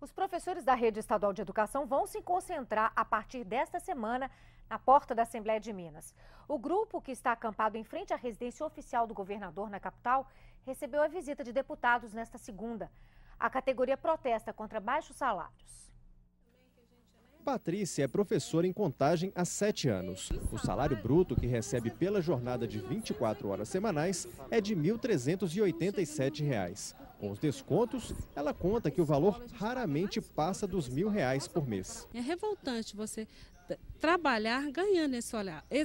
Os professores da Rede Estadual de Educação vão se concentrar a partir desta semana na porta da Assembleia de Minas. O grupo que está acampado em frente à residência oficial do governador na capital recebeu a visita de deputados nesta segunda. A categoria protesta contra baixos salários. Patrícia é professora em contagem há sete anos. O salário bruto que recebe pela jornada de 24 horas semanais é de R$ 1.387. Com os descontos, ela conta que o valor raramente passa dos mil reais por mês. É revoltante você trabalhar ganhando esse,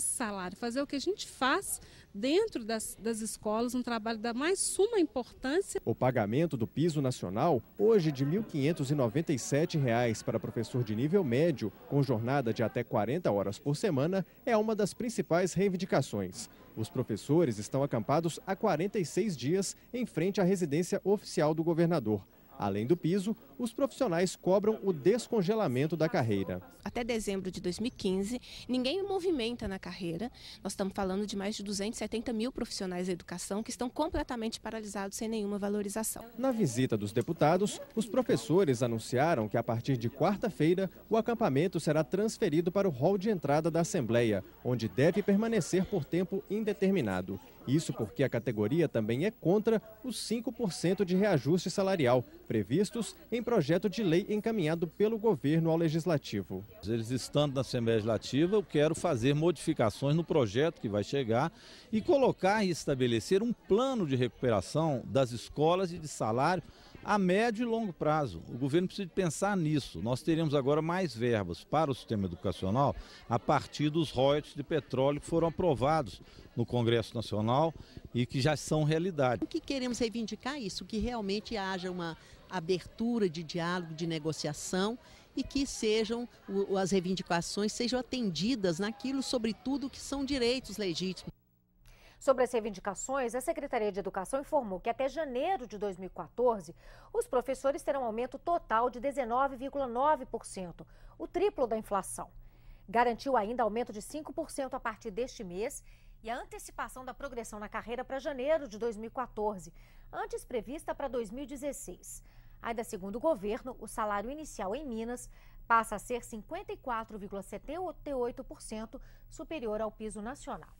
salário, fazer o que a gente faz dentro das, das escolas, um trabalho da mais suma importância. O pagamento do piso nacional, hoje de R$ 1.597 para professor de nível médio, com jornada de até 40 horas por semana, é uma das principais reivindicações. Os professores estão acampados há 46 dias em frente à residência oficial do governador. Além do piso, os profissionais cobram o descongelamento da carreira. Até dezembro de 2015, ninguém movimenta na carreira. Nós estamos falando de mais de 270 mil profissionais da educação que estão completamente paralisados sem nenhuma valorização. Na visita dos deputados, os professores anunciaram que a partir de quarta-feira o acampamento será transferido para o hall de entrada da Assembleia, onde deve permanecer por tempo indeterminado. Isso porque a categoria também é contra os 5% de reajuste salarial previstos em projeto de lei encaminhado pelo governo ao Legislativo. Eles estando na Assembleia Legislativa, eu quero fazer modificações no projeto que vai chegar e colocar e estabelecer um plano de recuperação das escolas e de salário a médio e longo prazo. O governo precisa pensar nisso. Nós teremos agora mais verbas para o sistema educacional a partir dos royalties de petróleo que foram aprovados no Congresso Nacional e que já são realidade. O que queremos é reivindicar isso, que realmente haja uma abertura de diálogo, de negociação e que sejam as reivindicações sejam atendidas naquilo, sobretudo, que são direitos legítimos. Sobre as reivindicações, a Secretaria de Educação informou que até janeiro de 2014, os professores terão aumento total de 19,9%, o triplo da inflação. Garantiu ainda aumento de 5% a partir deste mês e a antecipação da progressão na carreira para janeiro de 2014, antes prevista para 2016. Ainda segundo o governo, o salário inicial em Minas passa a ser 54,78% superior ao piso nacional.